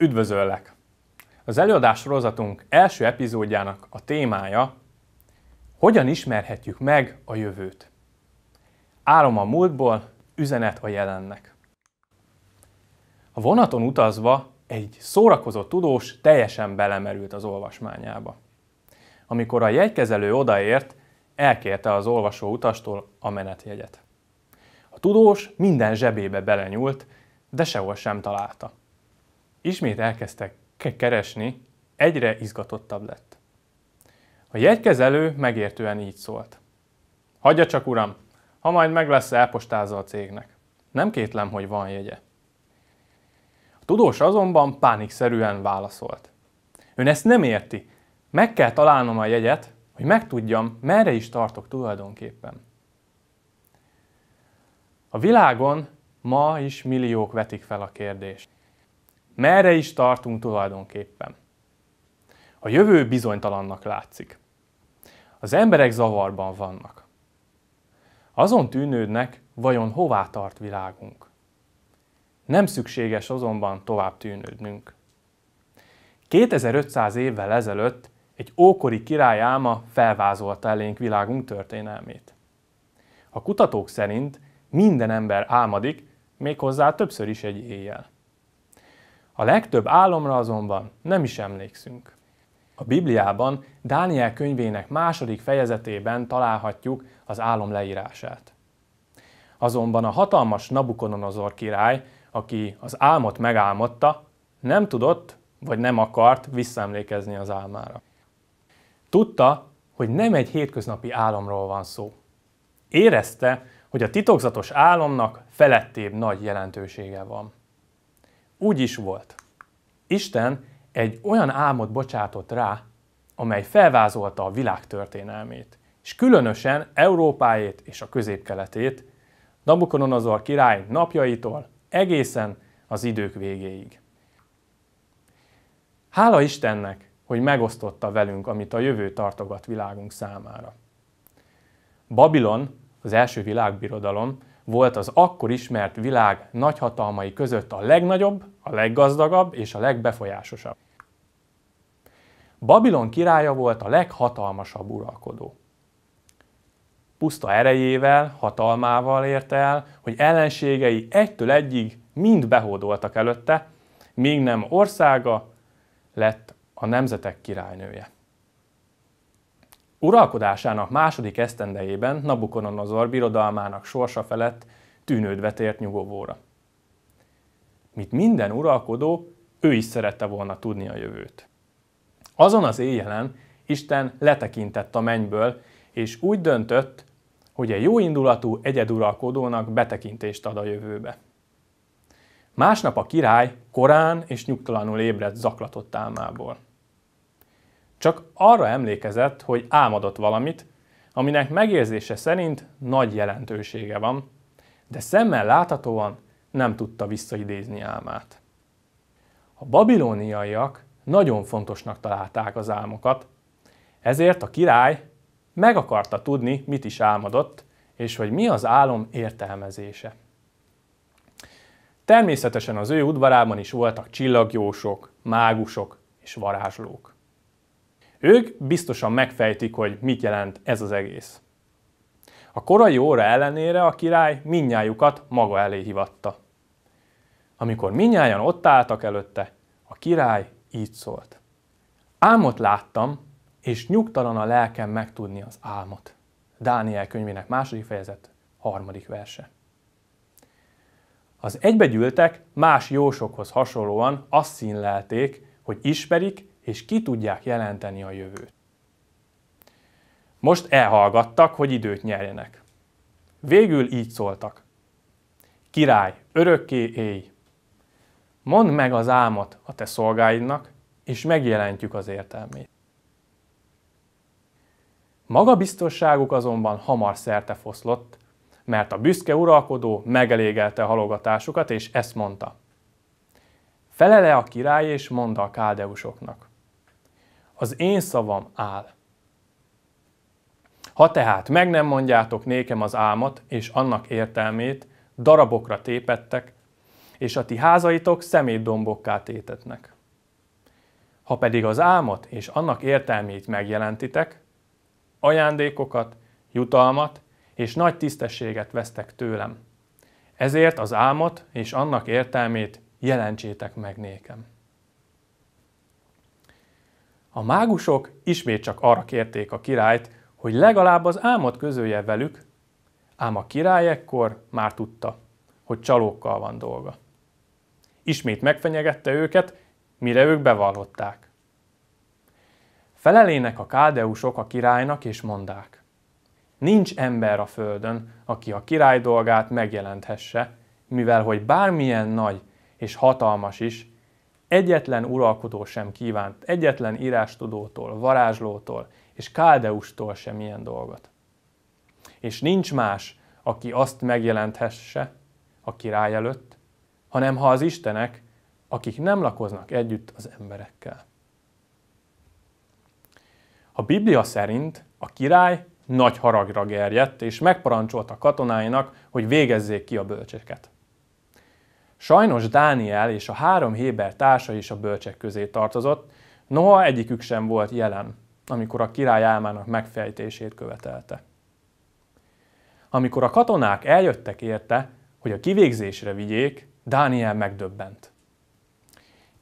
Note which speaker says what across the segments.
Speaker 1: Üdvözöllek! Az előadás sorozatunk első epizódjának a témája Hogyan ismerhetjük meg a jövőt? Álom a múltból, üzenet a jelennek. A vonaton utazva egy szórakozott tudós teljesen belemerült az olvasmányába. Amikor a jegykezelő odaért, elkérte az olvasó utastól a menetjegyet. A tudós minden zsebébe belenyúlt, de sehol sem találta. Ismét elkezdtek keresni, egyre izgatottabb lett. A jegykezelő megértően így szólt. Hagyja csak, uram, ha majd meg lesz elpostázva a cégnek. Nem kétlem, hogy van jegye. A tudós azonban pánikszerűen válaszolt. Ön ezt nem érti. Meg kell találnom a jegyet, hogy megtudjam, merre is tartok tulajdonképpen. A világon ma is milliók vetik fel a kérdést merre is tartunk tulajdonképpen. A jövő bizonytalannak látszik. Az emberek zavarban vannak. Azon tűnődnek, vajon hová tart világunk. Nem szükséges azonban tovább tűnődnünk. 2500 évvel ezelőtt egy ókori király álma felvázolta elénk világunk történelmét. A kutatók szerint minden ember álmodik, méghozzá többször is egy éjjel. A legtöbb álomra azonban nem is emlékszünk. A Bibliában Dániel könyvének második fejezetében találhatjuk az álom leírását. Azonban a hatalmas Nabukodonozor király, aki az álmot megálmodta, nem tudott vagy nem akart visszaemlékezni az álmára. Tudta, hogy nem egy hétköznapi álomról van szó. Érezte, hogy a titokzatos álomnak felettébb nagy jelentősége van úgy is volt. Isten egy olyan álmot bocsátott rá, amely felvázolta a világ történelmét, és különösen Európáét és a középkeletét, Nabukodonozor király napjaitól egészen az idők végéig. Hála Istennek, hogy megosztotta velünk, amit a jövő tartogat világunk számára. Babilon, az első világbirodalom, volt az akkor ismert világ nagyhatalmai között a legnagyobb, a leggazdagabb és a legbefolyásosabb. Babilon királya volt a leghatalmasabb uralkodó. Puszta erejével, hatalmával érte el, hogy ellenségei egytől egyig mind behódoltak előtte, míg nem országa lett a nemzetek királynője. Uralkodásának második esztendejében Nabukodonozor birodalmának sorsa felett tűnődve tért nyugovóra. Mint minden uralkodó, ő is szerette volna tudni a jövőt. Azon az éjjelen Isten letekintett a mennyből, és úgy döntött, hogy egy jóindulatú egyeduralkodónak betekintést ad a jövőbe. Másnap a király korán és nyugtalanul ébredt zaklatott álmából. Csak arra emlékezett, hogy álmodott valamit, aminek megérzése szerint nagy jelentősége van, de szemmel láthatóan nem tudta visszaidézni álmát. A babilóniaiak nagyon fontosnak találták az álmokat, ezért a király meg akarta tudni, mit is álmodott, és hogy mi az álom értelmezése. Természetesen az ő udvarában is voltak csillagjósok, mágusok és varázslók. Ők biztosan megfejtik, hogy mit jelent ez az egész. A korai óra ellenére a király minnyájukat maga elé hívatta. Amikor minnyáján ott álltak előtte, a király így szólt. Álmot láttam, és nyugtalan a lelkem megtudni az álmot. Dániel könyvének második fejezet, harmadik verse. Az egybegyűltek más jósokhoz hasonlóan azt színlelték, hogy ismerik és ki tudják jelenteni a jövőt. Most elhallgattak, hogy időt nyerjenek. Végül így szóltak. Király, örökké élj! Mondd meg az álmot a te szolgáidnak, és megjelentjük az értelmét. Magabiztosságuk azonban hamar szerte foszlott, mert a büszke uralkodó megelégelte halogatásukat, és ezt mondta. Felele a király, és mondta a káldeusoknak az én szavam áll. Ha tehát meg nem mondjátok nékem az álmat és annak értelmét, darabokra tépettek, és a ti házaitok szemétdombokká tétetnek. Ha pedig az álmat és annak értelmét megjelentitek, ajándékokat, jutalmat és nagy tisztességet vesztek tőlem. Ezért az álmat és annak értelmét jelentsétek meg nékem. A mágusok ismét csak arra kérték a királyt, hogy legalább az álmot közölje velük, ám a király ekkor már tudta, hogy csalókkal van dolga. Ismét megfenyegette őket, mire ők bevallották. Felelének a kádeusok a királynak, és mondák. Nincs ember a földön, aki a király dolgát megjelenthesse, mivel hogy bármilyen nagy és hatalmas is, Egyetlen uralkodó sem kívánt, egyetlen írástudótól, varázslótól és káldeustól sem ilyen dolgot. És nincs más, aki azt megjelenthesse a király előtt, hanem ha az istenek, akik nem lakoznak együtt az emberekkel. A Biblia szerint a király nagy haragra gerjedt, és megparancsolta katonáinak, hogy végezzék ki a bölcseket. Sajnos Dániel és a három Héber társa is a bölcsek közé tartozott, noha egyikük sem volt jelen, amikor a király álmának megfejtését követelte. Amikor a katonák eljöttek érte, hogy a kivégzésre vigyék, Dániel megdöbbent.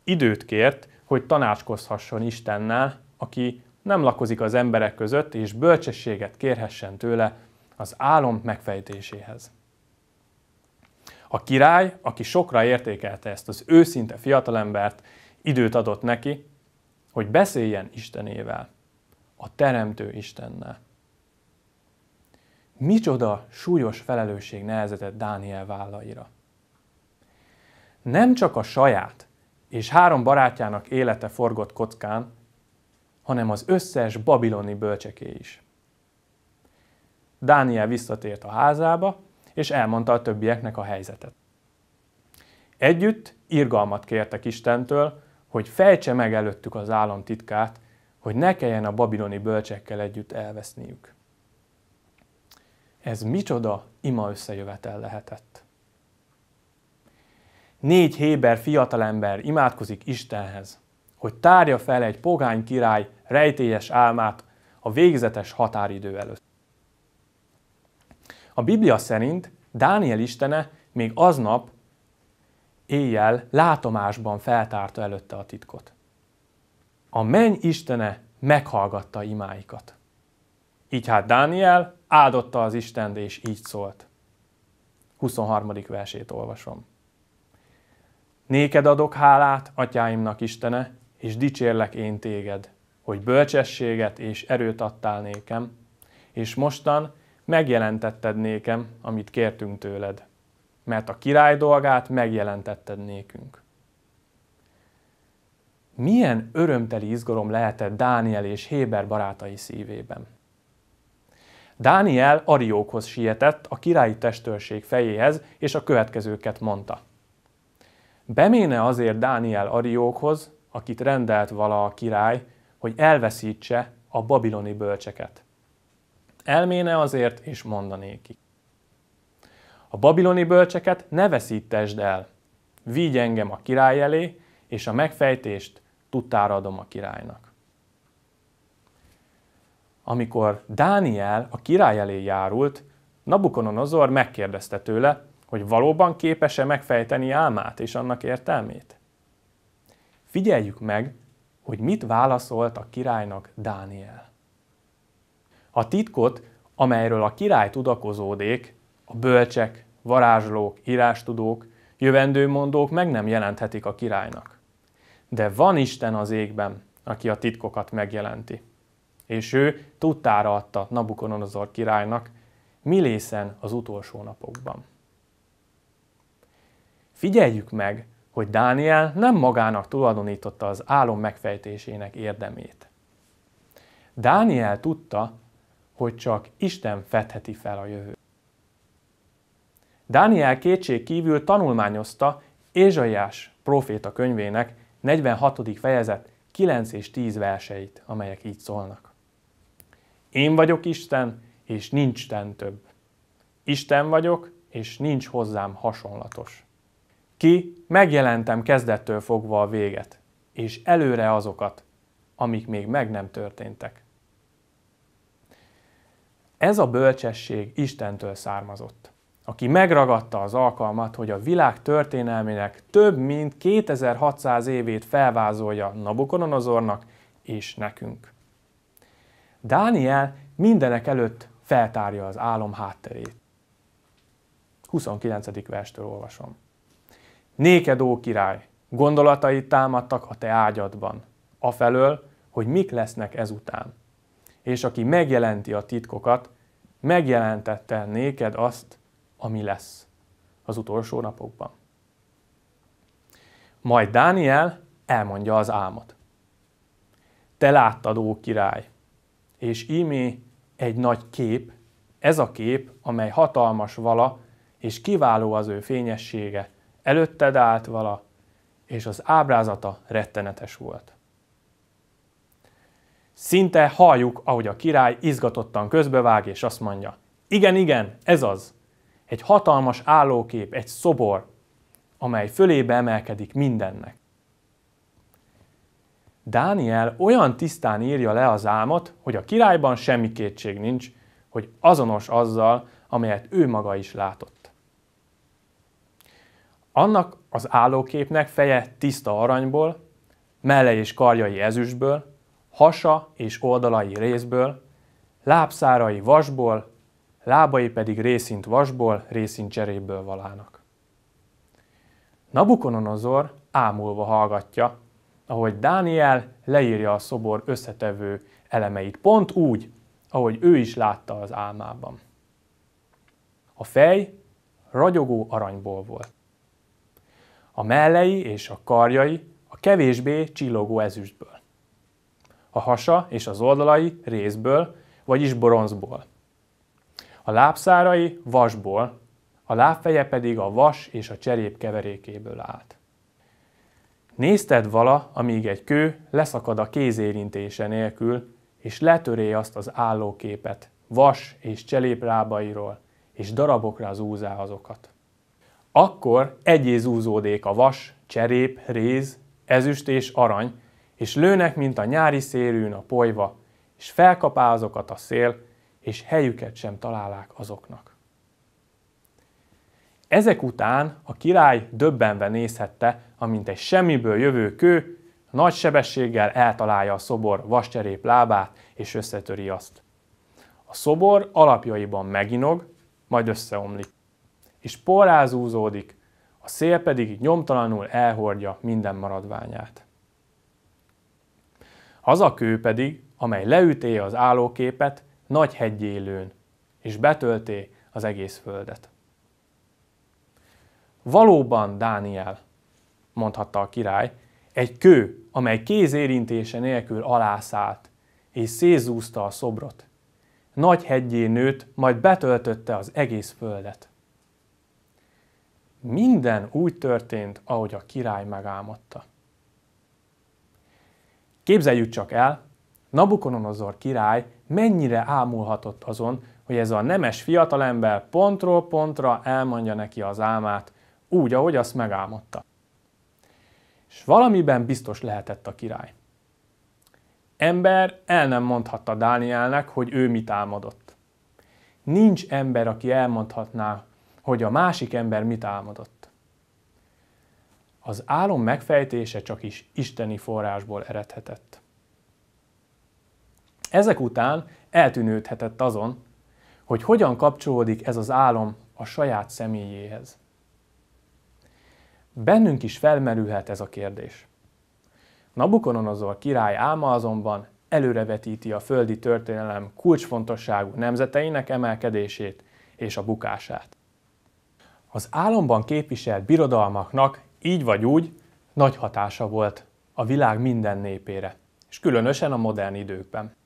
Speaker 1: Időt kért, hogy tanácskozhasson Istennel, aki nem lakozik az emberek között, és bölcsességet kérhessen tőle az álom megfejtéséhez. A király, aki sokra értékelte ezt az őszinte fiatalembert, időt adott neki, hogy beszéljen Istenével, a Teremtő Istennel. Micsoda súlyos felelősség nehezedett Dániel vállaira. Nem csak a saját és három barátjának élete forgott kockán, hanem az összes babiloni bölcseké is. Dániel visszatért a házába, és elmondta a többieknek a helyzetet. Együtt irgalmat kértek Istentől, hogy fejtse meg előttük az államtitkát, hogy ne kelljen a babiloni bölcsekkel együtt elveszniük. Ez micsoda ima összejövetel lehetett. Négy héber fiatalember imádkozik Istenhez, hogy tárja fel egy pogány király rejtélyes álmát a végzetes határidő előtt. A Biblia szerint Dániel istene még aznap éjjel látomásban feltárta előtte a titkot. A menny istene meghallgatta imáikat. Így hát Dániel áldotta az Istent, és így szólt. 23. versét olvasom. Néked adok hálát, atyáimnak Istene, és dicsérlek én téged, hogy bölcsességet és erőt adtál nékem, és mostan megjelentetted nékem, amit kértünk tőled, mert a király dolgát megjelentetted nékünk. Milyen örömteli izgalom lehetett Dániel és Héber barátai szívében. Dániel Ariókhoz sietett a királyi testőrség fejéhez, és a következőket mondta. Beméne azért Dániel Ariókhoz, akit rendelt vala a király, hogy elveszítse a babiloni bölcseket elméne azért és mondanéki. A babiloni bölcseket ne veszítesd el, vigy engem a király elé, és a megfejtést tudtára adom a királynak. Amikor Dániel a király elé járult, Nabukononozor megkérdezte tőle, hogy valóban képes-e megfejteni álmát és annak értelmét. Figyeljük meg, hogy mit válaszolt a királynak Dániel. A titkot, amelyről a király tudakozódék, a bölcsek, varázslók, írástudók, jövendőmondók meg nem jelenthetik a királynak. De van Isten az égben, aki a titkokat megjelenti. És ő tudtára adta Nabukodonozor királynak, mi lészen az utolsó napokban. Figyeljük meg, hogy Dániel nem magának tulajdonította az álom megfejtésének érdemét. Dániel tudta, hogy csak Isten fedheti fel a jövő. Dániel kétség kívül tanulmányozta Ézsaiás próféta könyvének 46. fejezet 9 és 10 verseit, amelyek így szólnak. Én vagyok Isten, és nincs ten több. Isten vagyok, és nincs hozzám hasonlatos. Ki megjelentem kezdettől fogva a véget, és előre azokat, amik még meg nem történtek ez a bölcsesség Istentől származott, aki megragadta az alkalmat, hogy a világ történelmének több mint 2600 évét felvázolja Nabukodonozornak és nekünk. Dániel mindenek előtt feltárja az álom hátterét. 29. verstől olvasom. Néked, ó király, gondolatait támadtak a te ágyadban, afelől, hogy mik lesznek ezután és aki megjelenti a titkokat, megjelentette néked azt, ami lesz az utolsó napokban. Majd Dániel elmondja az álmat. Te láttad, ó király, és ímé egy nagy kép, ez a kép, amely hatalmas vala, és kiváló az ő fényessége, előtted állt vala, és az ábrázata rettenetes volt. Szinte halljuk, ahogy a király izgatottan közbevág és azt mondja, igen, igen, ez az. Egy hatalmas állókép, egy szobor, amely fölébe emelkedik mindennek. Dániel olyan tisztán írja le az álmat, hogy a királyban semmi kétség nincs, hogy azonos azzal, amelyet ő maga is látott. Annak az állóképnek feje tiszta aranyból, melle és karjai ezüstből, hasa és oldalai részből, lábszárai vasból, lábai pedig részint vasból, részint cseréből valának. Nabukononozor ámulva hallgatja, ahogy Dániel leírja a szobor összetevő elemeit, pont úgy, ahogy ő is látta az álmában. A fej ragyogó aranyból volt. A mellei és a karjai a kevésbé csillogó ezüstből a hasa és az oldalai részből, vagyis bronzból. A lábszárai vasból, a lábfeje pedig a vas és a cserép keverékéből állt. Nézted vala, amíg egy kő leszakad a kézérintése nélkül, és letöré azt az állóképet vas és lábairól, és darabokra zúzá azokat. Akkor egyé zúzódék a vas, cserép, réz, ezüst és arany, és lőnek, mint a nyári szélűn a polyva, és felkapá azokat a szél, és helyüket sem találák azoknak. Ezek után a király döbbenve nézhette, amint egy semmiből jövő kő nagy sebességgel eltalálja a szobor vascserép lábát, és összetöri azt. A szobor alapjaiban meginog, majd összeomlik, és porrázúzódik, a szél pedig nyomtalanul elhordja minden maradványát. Az a kő pedig, amely leüté az állóképet nagy hegyélőn, és betölté az egész földet. Valóban, Dániel, mondhatta a király, egy kő, amely kézérintése nélkül alászállt, és szézúzta a szobrot. Nagy hegyé nőtt, majd betöltötte az egész földet. Minden úgy történt, ahogy a király megálmodta. Képzeljük csak el, Nabukodonozor király mennyire ámulhatott azon, hogy ez a nemes fiatalember pontról pontra elmondja neki az álmát, úgy, ahogy azt megálmodta. És valamiben biztos lehetett a király. Ember el nem mondhatta Dánielnek, hogy ő mit álmodott. Nincs ember, aki elmondhatná, hogy a másik ember mit álmodott. Az álom megfejtése csak is isteni forrásból eredhetett. Ezek után eltűnődhetett azon, hogy hogyan kapcsolódik ez az álom a saját személyéhez. Bennünk is felmerülhet ez a kérdés. Nabukodonozor király álma azonban előrevetíti a földi történelem kulcsfontosságú nemzeteinek emelkedését és a bukását. Az álomban képviselt birodalmaknak így vagy úgy nagy hatása volt a világ minden népére, és különösen a modern időkben.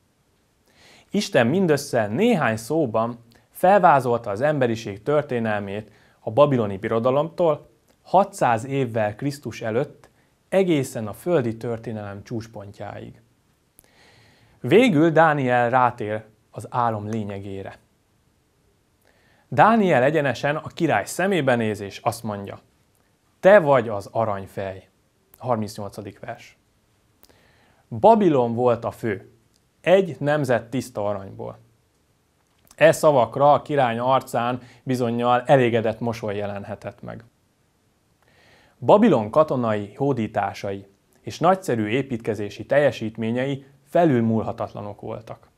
Speaker 1: Isten mindössze néhány szóban felvázolta az emberiség történelmét a babiloni birodalomtól 600 évvel Krisztus előtt egészen a földi történelem csúcspontjáig. Végül Dániel rátér az álom lényegére. Dániel egyenesen a király szemébe néz és azt mondja – te vagy az aranyfej. 38. vers. Babilon volt a fő. Egy nemzet tiszta aranyból. E szavakra a király arcán bizonyal elégedett mosoly jelenhetett meg. Babilon katonai hódításai és nagyszerű építkezési teljesítményei felülmúlhatatlanok voltak.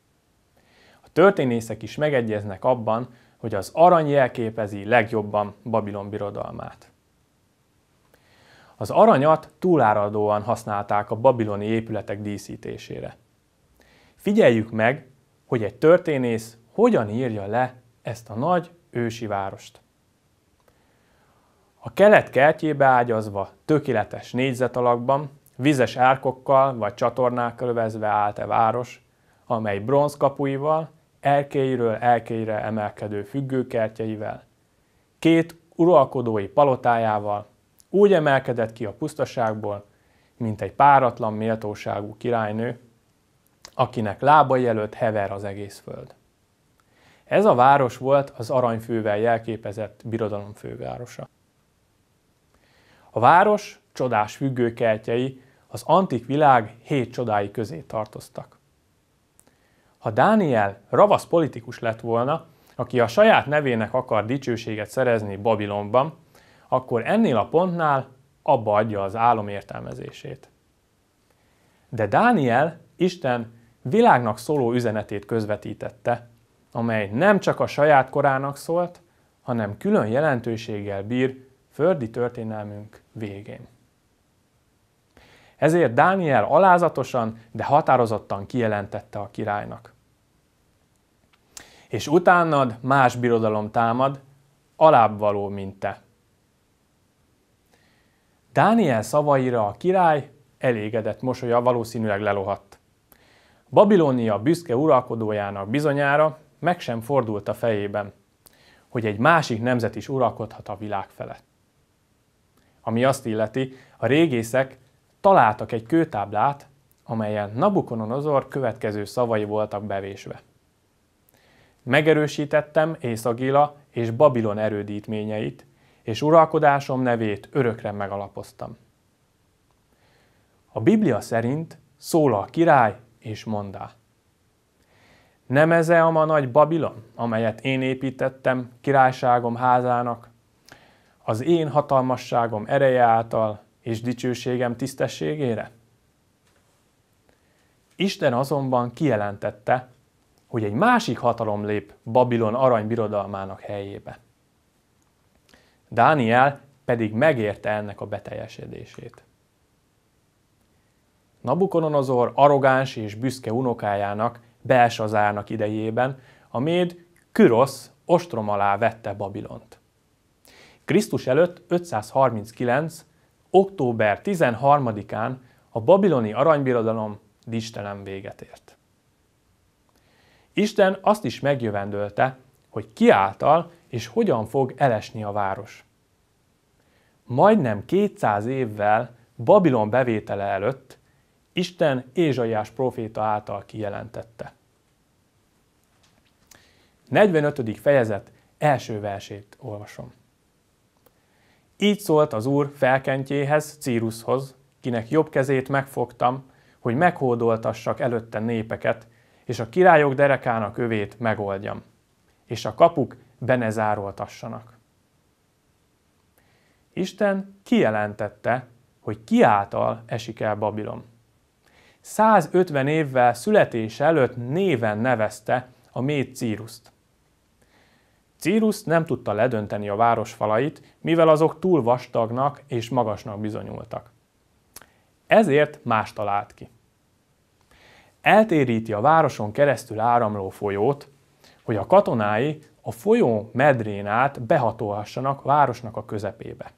Speaker 1: A történészek is megegyeznek abban, hogy az arany jelképezi legjobban Babilon birodalmát. Az aranyat túláradóan használták a babiloni épületek díszítésére. Figyeljük meg, hogy egy történész hogyan írja le ezt a nagy ősi várost. A kelet kertjébe ágyazva, tökéletes négyzetalakban, vizes árkokkal vagy csatornákkal övezve állt a e város, amely bronzkapuival, erkélyről elkélyre emelkedő függőkertjeivel, két uralkodói palotájával úgy emelkedett ki a pusztaságból, mint egy páratlan méltóságú királynő, akinek lába előtt hever az egész föld. Ez a város volt az aranyfővel jelképezett birodalom fővárosa. A város csodás függőkeltjei az antik világ hét csodái közé tartoztak. Ha Dániel ravasz politikus lett volna, aki a saját nevének akar dicsőséget szerezni Babilonban, akkor ennél a pontnál abba adja az álom értelmezését. De Dániel Isten világnak szóló üzenetét közvetítette, amely nem csak a saját korának szólt, hanem külön jelentőséggel bír földi történelmünk végén. Ezért Dániel alázatosan, de határozottan kijelentette a királynak. És utánad más birodalom támad, alább való, mint te. Dániel szavaira a király elégedett mosolya valószínűleg lelohadt. Babilónia büszke uralkodójának bizonyára meg sem fordult a fejében, hogy egy másik nemzet is uralkodhat a világ felett. Ami azt illeti, a régészek találtak egy kőtáblát, amelyen Nabukononozor következő szavai voltak bevésve. Megerősítettem Észagila és Babilon erődítményeit, és uralkodásom nevét örökre megalapoztam. A Biblia szerint szól a király és mondá. Nem -e a ma nagy Babilon, amelyet én építettem királyságom házának, az én hatalmasságom ereje által és dicsőségem tisztességére? Isten azonban kijelentette, hogy egy másik hatalom lép Babilon aranybirodalmának helyébe. Dániel pedig megérte ennek a beteljesedését. Nabukodonozor arrogáns és büszke unokájának, Belsazárnak idejében a méd Kürosz ostrom alá vette Babilont. Krisztus előtt 539. október 13-án a babiloni aranybirodalom distelen véget ért. Isten azt is megjövendölte, hogy ki által és hogyan fog elesni a város. Majdnem 200 évvel Babilon bevétele előtt Isten Ézsaiás proféta által kijelentette. 45. fejezet első versét olvasom. Így szólt az úr felkentjéhez, Círushoz, kinek jobb kezét megfogtam, hogy meghódoltassak előtte népeket, és a királyok derekának övét megoldjam és a kapuk zároltassanak. Isten kijelentette, hogy kiáltal esik el Babilon. 150 évvel születése előtt néven nevezte a méd Círuszt. Círus nem tudta ledönteni a város falait, mivel azok túl vastagnak és magasnak bizonyultak. Ezért más talált ki. Eltéríti a városon keresztül áramló folyót, hogy a katonái a folyó medrén át behatolhassanak városnak a közepébe.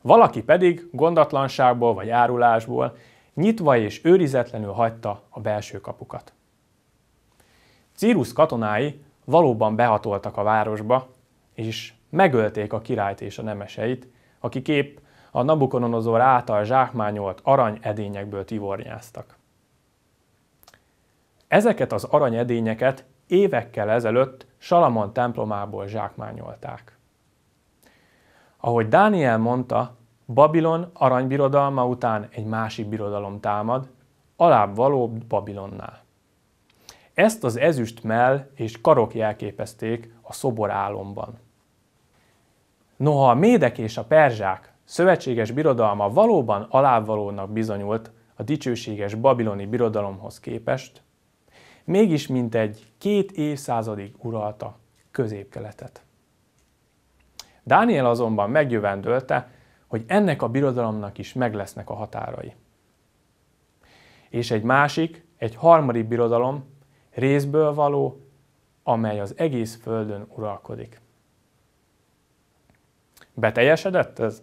Speaker 1: Valaki pedig gondatlanságból vagy árulásból nyitva és őrizetlenül hagyta a belső kapukat. Círus katonái valóban behatoltak a városba, és megölték a királyt és a nemeseit, akik épp a Nabukononozor által zsákmányolt arany edényekből tivornyáztak. Ezeket az aranyedényeket évekkel ezelőtt Salamon templomából zsákmányolták. Ahogy Dániel mondta, Babilon aranybirodalma után egy másik birodalom támad, alább való Babilonnál. Ezt az ezüst mell és karok jelképezték a szobor álomban. Noha a médek és a perzsák szövetséges birodalma valóban alávalónak bizonyult a dicsőséges babiloni birodalomhoz képest, mégis mintegy két évszázadig uralta középkeletet. Dániel azonban megjövendölte, hogy ennek a birodalomnak is meg lesznek a határai. És egy másik, egy harmadik birodalom, részből való, amely az egész földön uralkodik. Beteljesedett ez?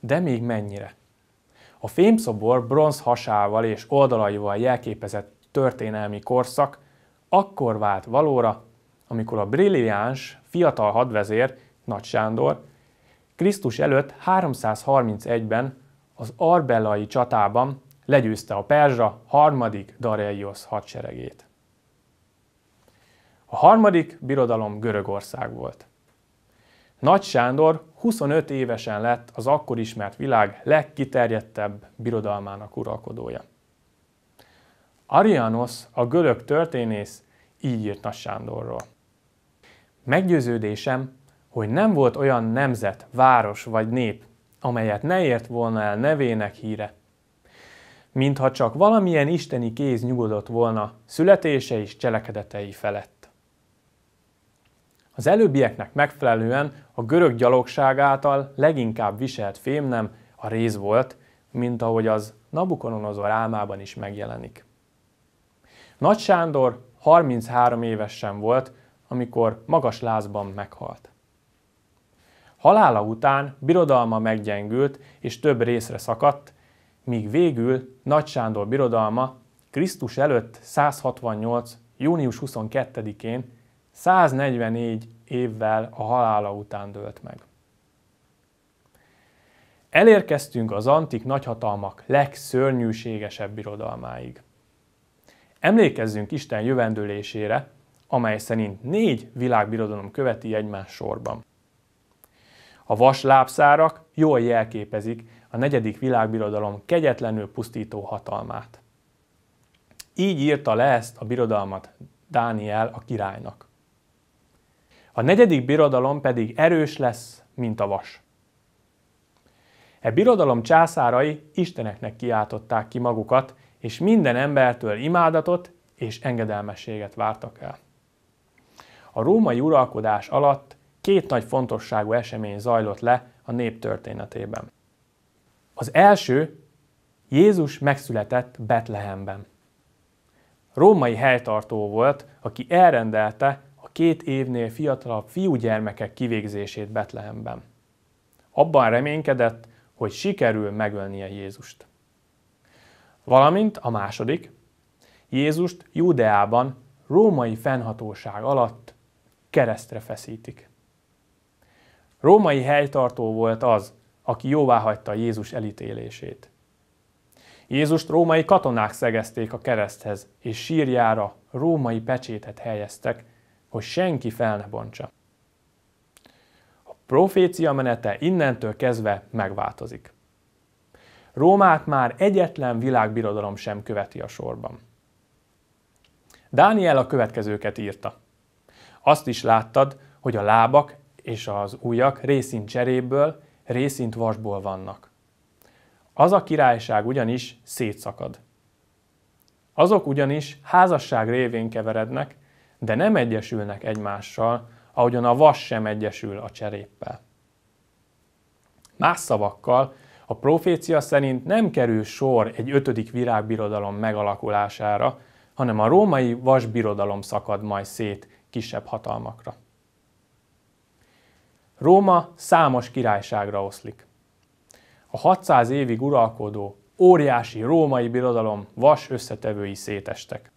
Speaker 1: De még mennyire? A fémszobor bronz hasával és oldalaival jelképezett történelmi korszak akkor vált valóra, amikor a brilliáns fiatal hadvezér Nagy Sándor Krisztus előtt 331-ben az Arbelai csatában legyőzte a Perzsa harmadik Dareios hadseregét. A harmadik birodalom Görögország volt. Nagy Sándor 25 évesen lett az akkor ismert világ legkiterjedtebb birodalmának uralkodója. Arianos, a görög történész, így írt Nagy Sándorról. Meggyőződésem, hogy nem volt olyan nemzet, város vagy nép, amelyet ne ért volna el nevének híre. Mintha csak valamilyen isteni kéz nyugodott volna születése és cselekedetei felett. Az előbbieknek megfelelően a görög gyalogság által leginkább viselt fémnem a rész volt, mint ahogy az Nabukodonozor álmában is megjelenik. Nagy Sándor 33 évesen volt, amikor magas lázban meghalt. Halála után birodalma meggyengült és több részre szakadt, míg végül Nagy Sándor birodalma Krisztus előtt 168. június 22-én 144 évvel a halála után dőlt meg. Elérkeztünk az antik nagyhatalmak legszörnyűségesebb birodalmáig. Emlékezzünk Isten jövendőlésére, amely szerint négy világbirodalom követi egymás sorban. A vas lábszárak jól jelképezik a negyedik világbirodalom kegyetlenül pusztító hatalmát. Így írta le ezt a birodalmat Dániel a királynak. A negyedik birodalom pedig erős lesz, mint a vas. E birodalom császárai isteneknek kiáltották ki magukat, és minden embertől imádatot és engedelmességet vártak el. A római uralkodás alatt két nagy fontosságú esemény zajlott le a nép történetében. Az első, Jézus megszületett Betlehemben. Római helytartó volt, aki elrendelte a két évnél fiatalabb fiúgyermekek kivégzését Betlehemben. Abban reménykedett, hogy sikerül megölnie Jézust. Valamint a második, Jézust júdeában római fennhatóság alatt keresztre feszítik. Római helytartó volt az, aki jóváhagyta Jézus elítélését. Jézust római katonák szegezték a kereszthez, és sírjára római pecsétet helyeztek, hogy senki fel ne bontsa. A profécia menete innentől kezdve megváltozik. Rómát már egyetlen világbirodalom sem követi a sorban. Dániel a következőket írta. Azt is láttad, hogy a lábak és az ujjak részint cseréből, részint vasból vannak. Az a királyság ugyanis szétszakad. Azok ugyanis házasság révén keverednek, de nem egyesülnek egymással, ahogyan a vas sem egyesül a cseréppel. Más szavakkal, a profécia szerint nem kerül sor egy ötödik virágbirodalom megalakulására, hanem a római vasbirodalom szakad majd szét kisebb hatalmakra. Róma számos királyságra oszlik. A 600 évig uralkodó, óriási római birodalom vas összetevői szétestek.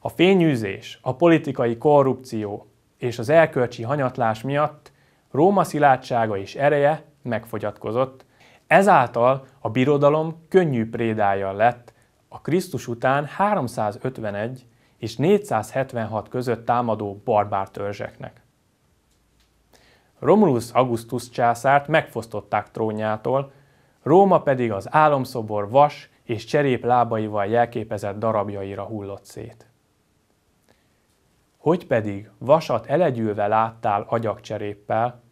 Speaker 1: A fényűzés, a politikai korrupció és az elkölcsi hanyatlás miatt Róma szilárdsága és ereje megfogyatkozott. Ezáltal a birodalom könnyű prédája lett a Krisztus után 351 és 476 között támadó barbár törzseknek. Romulus Augustus császárt megfosztották trónjától, Róma pedig az álomszobor vas és cserép lábaival jelképezett darabjaira hullott szét. Hogy pedig vasat elegyülve láttál agyakcseréppel,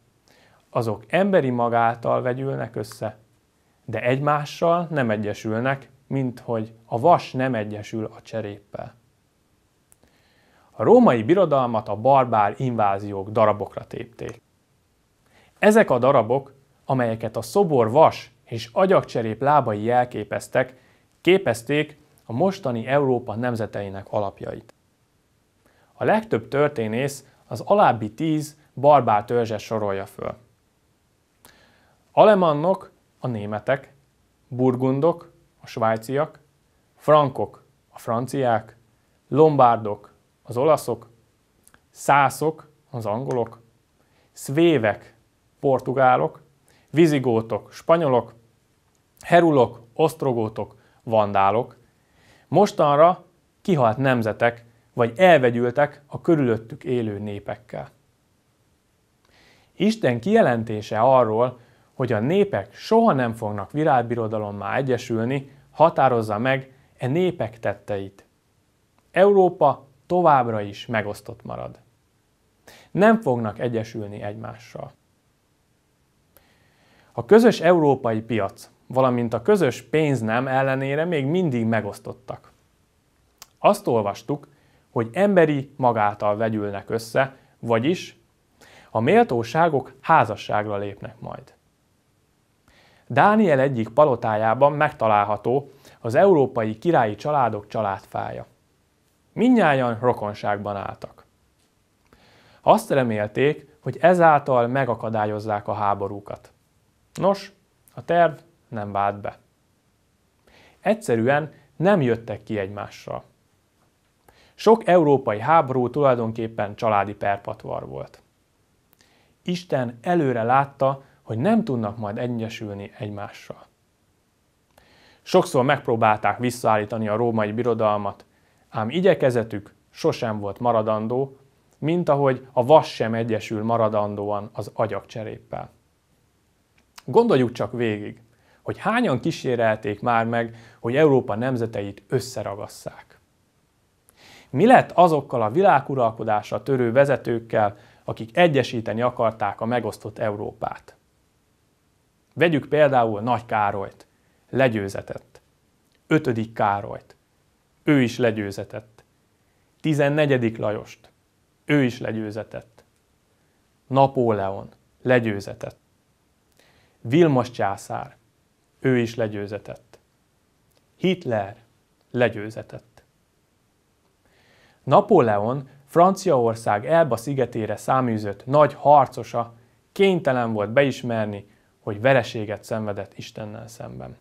Speaker 1: azok emberi magáltal vegyülnek össze, de egymással nem egyesülnek, mint hogy a vas nem egyesül a cseréppel. A római birodalmat a barbár inváziók darabokra tépték. Ezek a darabok, amelyeket a szobor vas és agyagcserép lábai jelképeztek, képezték a mostani Európa nemzeteinek alapjait. A legtöbb történész az alábbi tíz barbár törzset sorolja föl alemannok a németek, burgundok a svájciak, frankok a franciák, lombárdok az olaszok, szászok az angolok, szvévek portugálok, vizigótok spanyolok, herulok, osztrogótok, vandálok. Mostanra kihalt nemzetek, vagy elvegyültek a körülöttük élő népekkel. Isten kijelentése arról, hogy a népek soha nem fognak világbirodalommá egyesülni, határozza meg e népek tetteit. Európa továbbra is megosztott marad. Nem fognak egyesülni egymással. A közös európai piac, valamint a közös pénznem ellenére még mindig megosztottak. Azt olvastuk, hogy emberi magától vegyülnek össze, vagyis a méltóságok házasságra lépnek majd. Dániel egyik palotájában megtalálható az európai királyi családok családfája. Mindnyájan rokonságban álltak. Azt remélték, hogy ezáltal megakadályozzák a háborúkat. Nos, a terv nem vált be. Egyszerűen nem jöttek ki egymással. Sok európai háború tulajdonképpen családi perpatvar volt. Isten előre látta, hogy nem tudnak majd egyesülni egymással. Sokszor megpróbálták visszaállítani a római birodalmat, ám igyekezetük sosem volt maradandó, mint ahogy a vas sem egyesül maradandóan az agyakcseréppel. Gondoljuk csak végig, hogy hányan kísérelték már meg, hogy Európa nemzeteit összeragasszák. Mi lett azokkal a világuralkodásra törő vezetőkkel, akik egyesíteni akarták a megosztott Európát? Vegyük például Nagy Károlyt, legyőzetett. Ötödik Károlyt, ő is legyőzetett. Tizennegyedik Lajost, ő is legyőzetett. Napóleon, legyőzetett. Vilmos császár, ő is legyőzetett. Hitler, legyőzetett. Napóleon Franciaország Elba szigetére száműzött nagy harcosa kénytelen volt beismerni, hogy vereséget szenvedett Istennel szemben.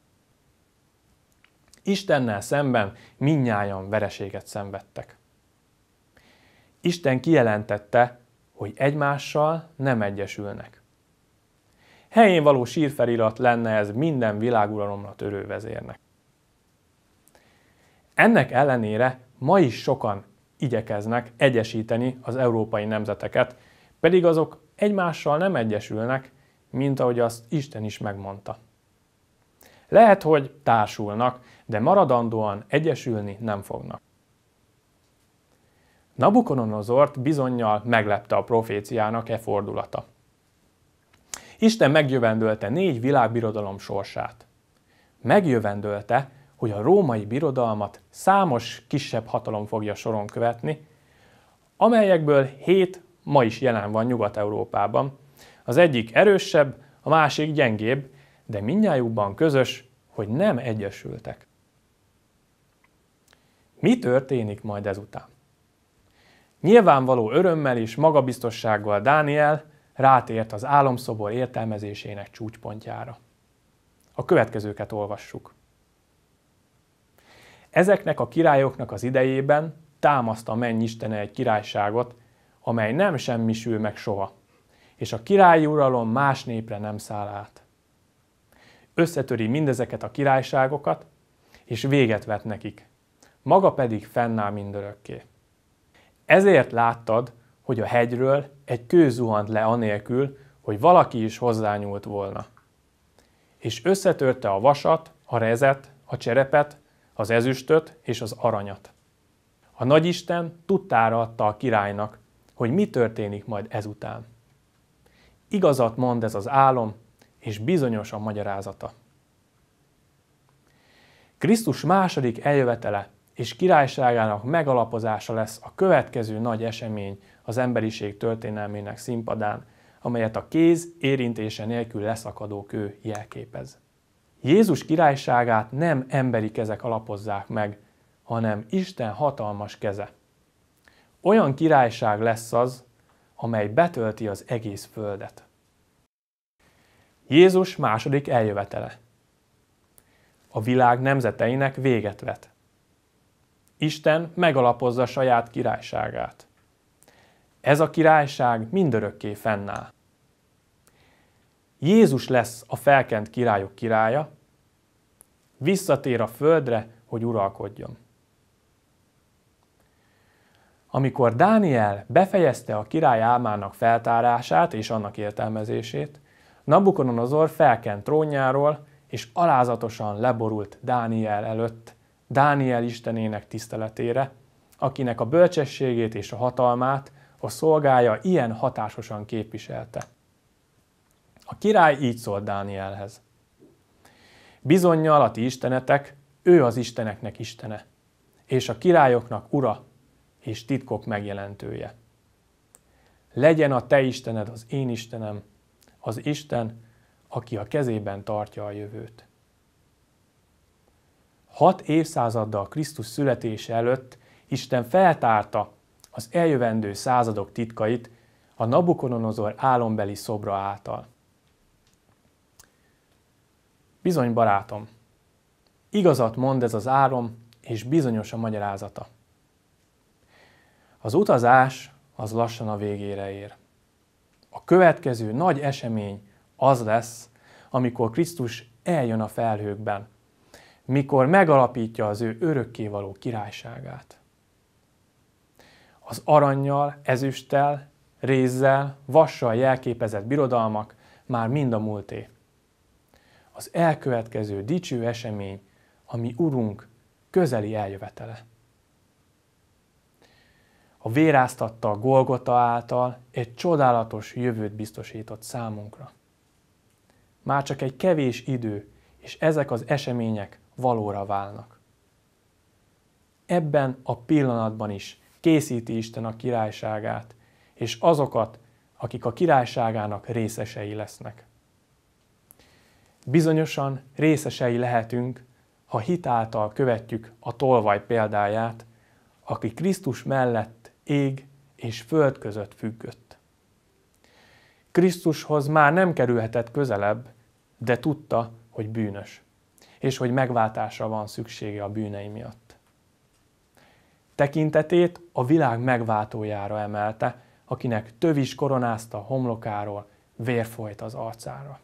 Speaker 1: Istennel szemben minnyáján vereséget szenvedtek. Isten kijelentette, hogy egymással nem egyesülnek. Helyén való sírfelirat lenne ez minden világuralomra törő vezérnek. Ennek ellenére ma is sokan igyekeznek egyesíteni az európai nemzeteket, pedig azok egymással nem egyesülnek, mint ahogy azt Isten is megmondta. Lehet, hogy társulnak, de maradandóan egyesülni nem fognak. Nabukononozort bizonyal meglepte a proféciának e fordulata. Isten megjövendölte négy világbirodalom sorsát. Megjövendölte, hogy a római birodalmat számos kisebb hatalom fogja soron követni, amelyekből hét ma is jelen van Nyugat-Európában, az egyik erősebb, a másik gyengébb, de mindnyájukban közös, hogy nem egyesültek. Mi történik majd ezután? Nyilvánvaló örömmel és magabiztossággal Dániel rátért az álomszobor értelmezésének csúcspontjára. A következőket olvassuk. Ezeknek a királyoknak az idejében támaszt a mennyistene egy királyságot, amely nem semmisül meg soha, és a királyi uralom más népre nem száll át. Összetöri mindezeket a királyságokat, és véget vet nekik. Maga pedig fennáll mindörökké. Ezért láttad, hogy a hegyről egy kő zuhant le anélkül, hogy valaki is hozzányúlt volna. És összetörte a vasat, a rezet, a cserepet, az ezüstöt és az aranyat. A nagyisten tudtára adta a királynak, hogy mi történik majd ezután. Igazat mond ez az álom, és bizonyos a magyarázata. Krisztus második eljövetele és királyságának megalapozása lesz a következő nagy esemény az emberiség történelmének színpadán, amelyet a kéz érintése nélkül leszakadó kő jelképez. Jézus királyságát nem emberi kezek alapozzák meg, hanem Isten hatalmas keze. Olyan királyság lesz az, amely betölti az egész földet. Jézus második eljövetele. A világ nemzeteinek véget vet. Isten megalapozza saját királyságát. Ez a királyság mindörökké fennáll. Jézus lesz a felkent királyok királya, visszatér a földre, hogy uralkodjon. Amikor Dániel befejezte a király álmának feltárását és annak értelmezését, Nabukodonozor felkent trónjáról, és alázatosan leborult Dániel előtt, Dániel istenének tiszteletére, akinek a bölcsességét és a hatalmát a szolgája ilyen hatásosan képviselte. A király így szólt Dánielhez. Bizonyja a ti istenetek, ő az isteneknek istene, és a királyoknak ura és titkok megjelentője. Legyen a te Istened az én Istenem, az Isten, aki a kezében tartja a jövőt. Hat évszázaddal Krisztus születése előtt Isten feltárta az eljövendő századok titkait a Nabukodonozor álombeli szobra által. Bizony, barátom, igazat mond ez az álom, és bizonyos a magyarázata. Az utazás az lassan a végére ér. A következő nagy esemény az lesz, amikor Krisztus eljön a felhőkben, mikor megalapítja az ő örökkévaló királyságát. Az aranyjal, ezüsttel, rézzel, vassal jelképezett birodalmak már mind a múlté. Az elkövetkező dicső esemény, ami Urunk közeli eljövetele a véráztatta a Golgota által egy csodálatos jövőt biztosított számunkra. Már csak egy kevés idő, és ezek az események valóra válnak. Ebben a pillanatban is készíti Isten a királyságát, és azokat, akik a királyságának részesei lesznek. Bizonyosan részesei lehetünk, ha hitáltal követjük a tolvaj példáját, aki Krisztus mellett ég és föld között függött. Krisztushoz már nem kerülhetett közelebb, de tudta, hogy bűnös, és hogy megváltásra van szüksége a bűnei miatt. Tekintetét a világ megváltójára emelte, akinek tövis koronázta homlokáról, vér folyt az arcára.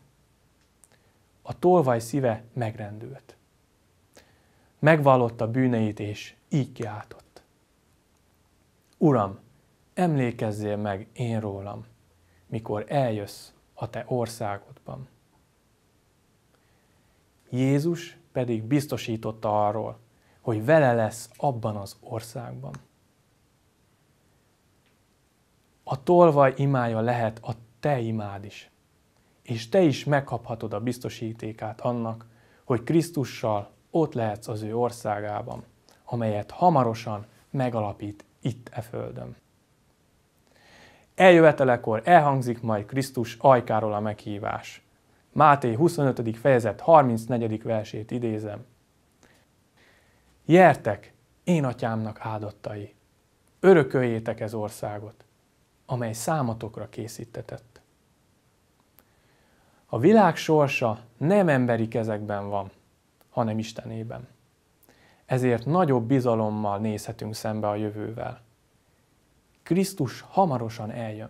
Speaker 1: A tolvaj szíve megrendült. Megvallotta bűneit, és így kiáltott. Uram, emlékezzél meg én rólam, mikor eljössz a te országodban. Jézus pedig biztosította arról, hogy vele lesz abban az országban. A tolvaj imája lehet a te imád is, és te is megkaphatod a biztosítékát annak, hogy Krisztussal ott lehetsz az ő országában, amelyet hamarosan megalapít itt e földön. Eljövetelekor elhangzik majd Krisztus ajkáról a meghívás. Máté 25. fejezet 34. versét idézem. Jertek, én atyámnak áldottai, örököljétek ez országot, amely számatokra készítetett. A világ sorsa nem emberi kezekben van, hanem Istenében ezért nagyobb bizalommal nézhetünk szembe a jövővel. Krisztus hamarosan eljön.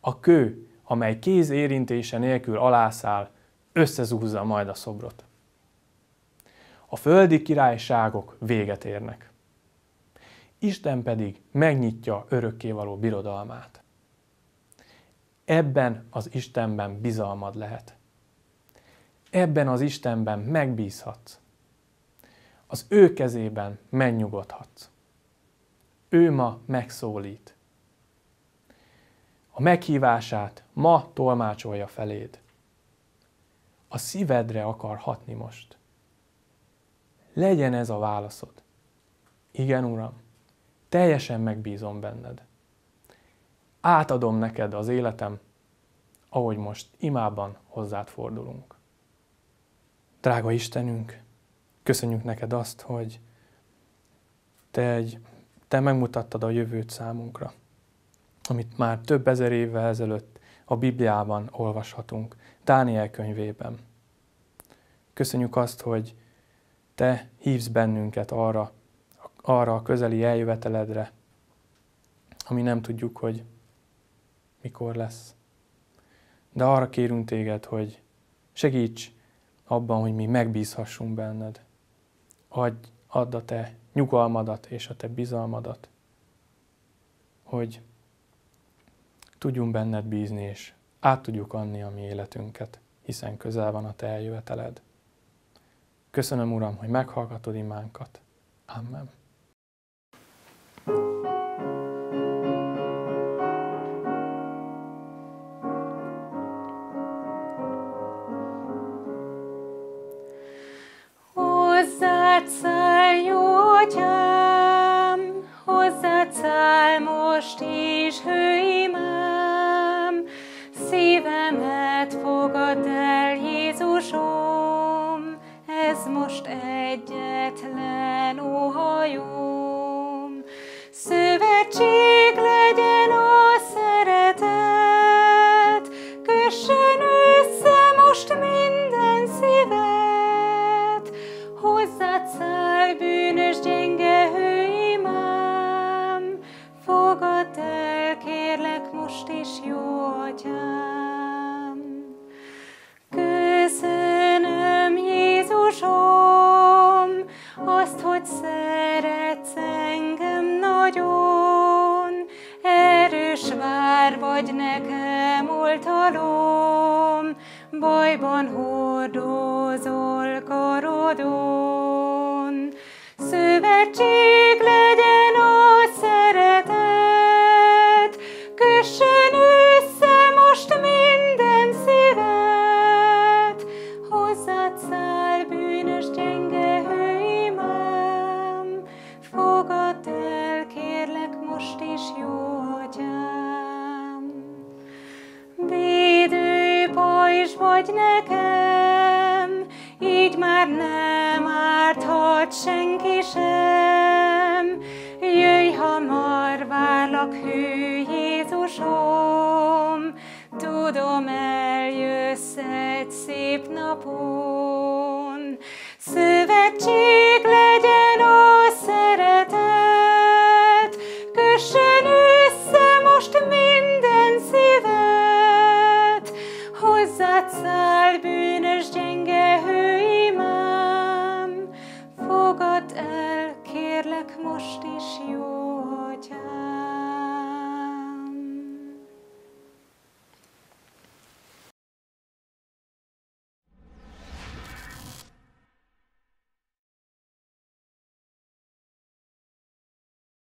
Speaker 1: A kő, amely kéz érintése nélkül alászál, összezúzza majd a szobrot. A földi királyságok véget érnek. Isten pedig megnyitja örökkévaló birodalmát. Ebben az Istenben bizalmad lehet. Ebben az Istenben megbízhatsz az ő kezében megnyugodhatsz. Ő ma megszólít. A meghívását ma tolmácsolja feléd. A szívedre akar hatni most. Legyen ez a válaszod. Igen, Uram, teljesen megbízom benned. Átadom neked az életem, ahogy most imában hozzád fordulunk. Drága Istenünk, Köszönjük neked azt, hogy te, egy, te megmutattad a jövőt számunkra, amit már több ezer évvel ezelőtt a Bibliában olvashatunk, Dániel könyvében. Köszönjük azt, hogy te hívsz bennünket arra, arra a közeli eljöveteledre, ami nem tudjuk, hogy mikor lesz. De arra kérünk téged, hogy segíts abban, hogy mi megbízhassunk benned adj, add a te nyugalmadat és a te bizalmadat, hogy tudjunk benned bízni, és át tudjuk adni a mi életünket, hiszen közel van a te eljöveteled. Köszönöm, Uram, hogy meghallgatod imánkat. Amen.
Speaker 2: száj hozzád száll most is hőimám.